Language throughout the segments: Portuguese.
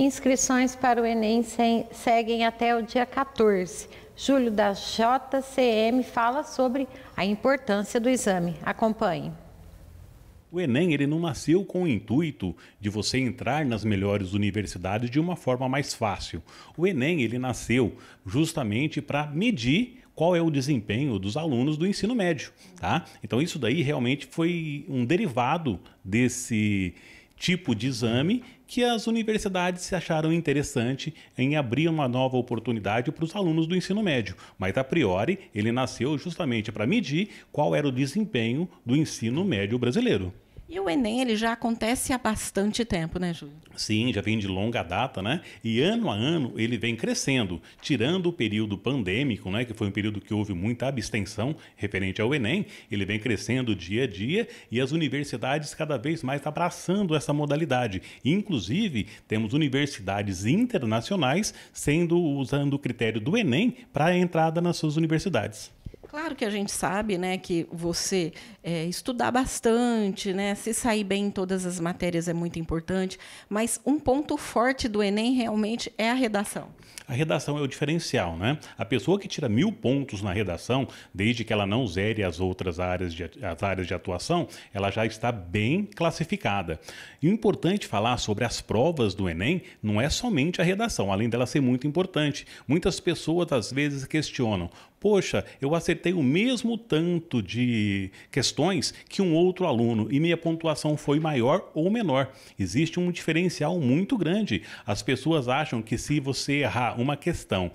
Inscrições para o Enem seguem até o dia 14. Júlio da JCM fala sobre a importância do exame. Acompanhe. O Enem ele não nasceu com o intuito de você entrar nas melhores universidades de uma forma mais fácil. O Enem ele nasceu justamente para medir qual é o desempenho dos alunos do ensino médio, tá? Então isso daí realmente foi um derivado desse tipo de exame que as universidades se acharam interessante em abrir uma nova oportunidade para os alunos do ensino médio, mas a priori ele nasceu justamente para medir qual era o desempenho do ensino médio brasileiro. E o Enem ele já acontece há bastante tempo, né, Júlio? Sim, já vem de longa data, né? E ano a ano ele vem crescendo, tirando o período pandêmico, né, que foi um período que houve muita abstenção referente ao Enem, ele vem crescendo dia a dia e as universidades cada vez mais abraçando essa modalidade. Inclusive, temos universidades internacionais sendo usando o critério do Enem para a entrada nas suas universidades. Claro que a gente sabe, né, que você é, estudar bastante, né, se sair bem em todas as matérias é muito importante, mas um ponto forte do Enem realmente é a redação. A redação é o diferencial, né? A pessoa que tira mil pontos na redação, desde que ela não zere as outras áreas de, as áreas de atuação, ela já está bem classificada. E o importante falar sobre as provas do Enem não é somente a redação, além dela ser muito importante. Muitas pessoas às vezes questionam, Poxa, eu acertei o mesmo tanto de questões que um outro aluno e minha pontuação foi maior ou menor. Existe um diferencial muito grande. As pessoas acham que se você errar uma questão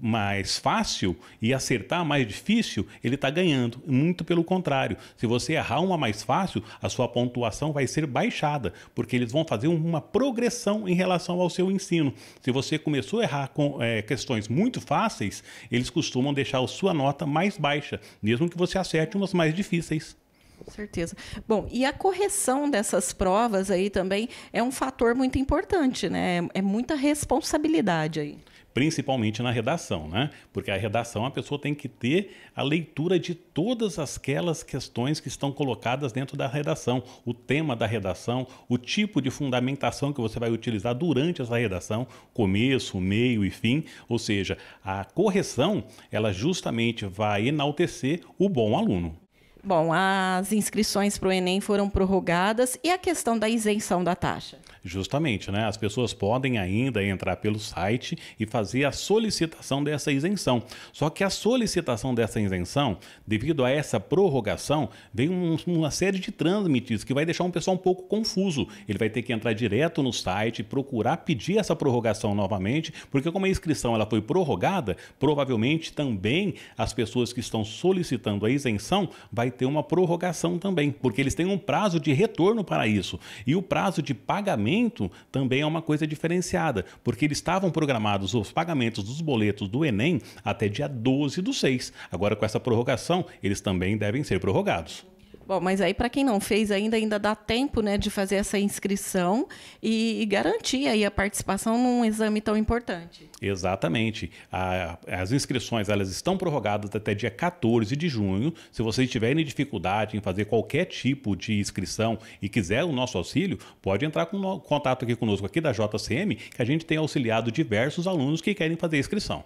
mais fácil e acertar mais difícil, ele está ganhando. Muito pelo contrário. Se você errar uma mais fácil, a sua pontuação vai ser baixada, porque eles vão fazer uma progressão em relação ao seu ensino. Se você começou a errar com é, questões muito fáceis, eles costumam deixar a sua nota mais baixa, mesmo que você acerte umas mais difíceis. Com certeza. Bom, e a correção dessas provas aí também é um fator muito importante, né? É, é muita responsabilidade aí principalmente na redação, né? Porque a redação a pessoa tem que ter a leitura de todas aquelas questões que estão colocadas dentro da redação, o tema da redação, o tipo de fundamentação que você vai utilizar durante essa redação, começo, meio e fim, ou seja, a correção, ela justamente vai enaltecer o bom aluno. Bom, as inscrições para o Enem foram prorrogadas e a questão da isenção da taxa. Justamente, né? As pessoas podem ainda entrar pelo site e fazer a solicitação dessa isenção. Só que a solicitação dessa isenção, devido a essa prorrogação, vem um, uma série de trâmites que vai deixar um pessoal um pouco confuso. Ele vai ter que entrar direto no site, procurar pedir essa prorrogação novamente, porque como a inscrição ela foi prorrogada, provavelmente também as pessoas que estão solicitando a isenção vai vai ter uma prorrogação também, porque eles têm um prazo de retorno para isso. E o prazo de pagamento também é uma coisa diferenciada, porque eles estavam programados os pagamentos dos boletos do Enem até dia 12 do 6. Agora, com essa prorrogação, eles também devem ser prorrogados. Bom, mas aí para quem não fez ainda, ainda dá tempo né, de fazer essa inscrição e, e garantir aí a participação num exame tão importante. Exatamente. A, as inscrições elas estão prorrogadas até dia 14 de junho. Se vocês tiverem dificuldade em fazer qualquer tipo de inscrição e quiser o nosso auxílio, pode entrar com no, contato aqui conosco aqui da JCM, que a gente tem auxiliado diversos alunos que querem fazer inscrição.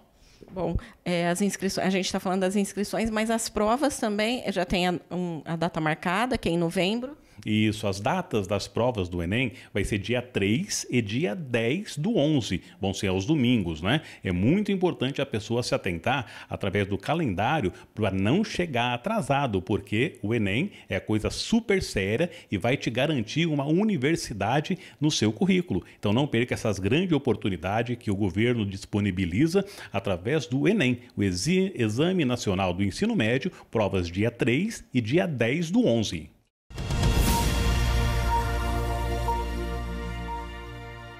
Bom, é, as inscrições, a gente está falando das inscrições, mas as provas também já tem a, um, a data marcada, que é em novembro. Isso, as datas das provas do Enem vai ser dia 3 e dia 10 do 11, vão ser aos domingos, né? É muito importante a pessoa se atentar através do calendário para não chegar atrasado, porque o Enem é coisa super séria e vai te garantir uma universidade no seu currículo. Então não perca essas grandes oportunidades que o governo disponibiliza através do Enem, o Exame Nacional do Ensino Médio, provas dia 3 e dia 10 do 11.